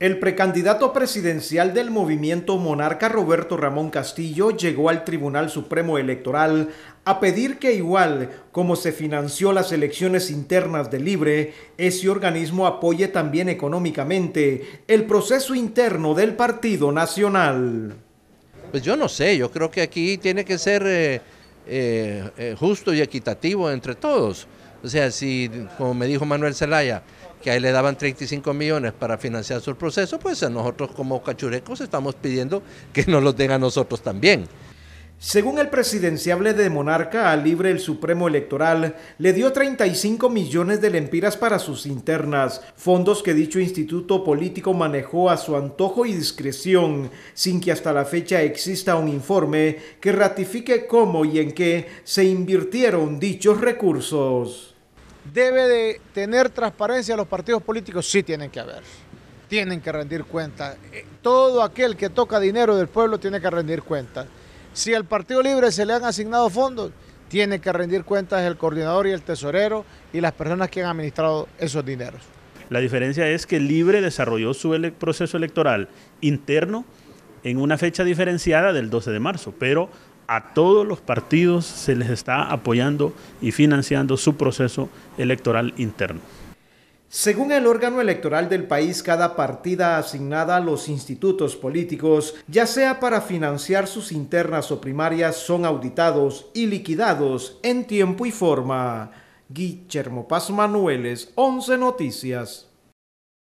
El precandidato presidencial del movimiento monarca Roberto Ramón Castillo llegó al Tribunal Supremo Electoral a pedir que igual como se financió las elecciones internas de Libre, ese organismo apoye también económicamente el proceso interno del Partido Nacional. Pues yo no sé, yo creo que aquí tiene que ser eh, eh, eh, justo y equitativo entre todos. O sea, si, como me dijo Manuel Zelaya, que ahí le daban 35 millones para financiar su proceso, pues nosotros como cachurecos estamos pidiendo que nos los den a nosotros también. Según el presidenciable de Monarca, a libre el Supremo Electoral le dio 35 millones de lempiras para sus internas, fondos que dicho instituto político manejó a su antojo y discreción, sin que hasta la fecha exista un informe que ratifique cómo y en qué se invirtieron dichos recursos debe de tener transparencia los partidos políticos, sí tienen que haber. Tienen que rendir cuentas. Eh, todo aquel que toca dinero del pueblo tiene que rendir cuentas. Si al Partido Libre se le han asignado fondos, tiene que rendir cuentas el coordinador y el tesorero y las personas que han administrado esos dineros. La diferencia es que Libre desarrolló su proceso electoral interno en una fecha diferenciada del 12 de marzo, pero a todos los partidos se les está apoyando y financiando su proceso electoral interno. Según el órgano electoral del país, cada partida asignada a los institutos políticos, ya sea para financiar sus internas o primarias, son auditados y liquidados en tiempo y forma. Guillermo Paz Manueles, 11 Noticias.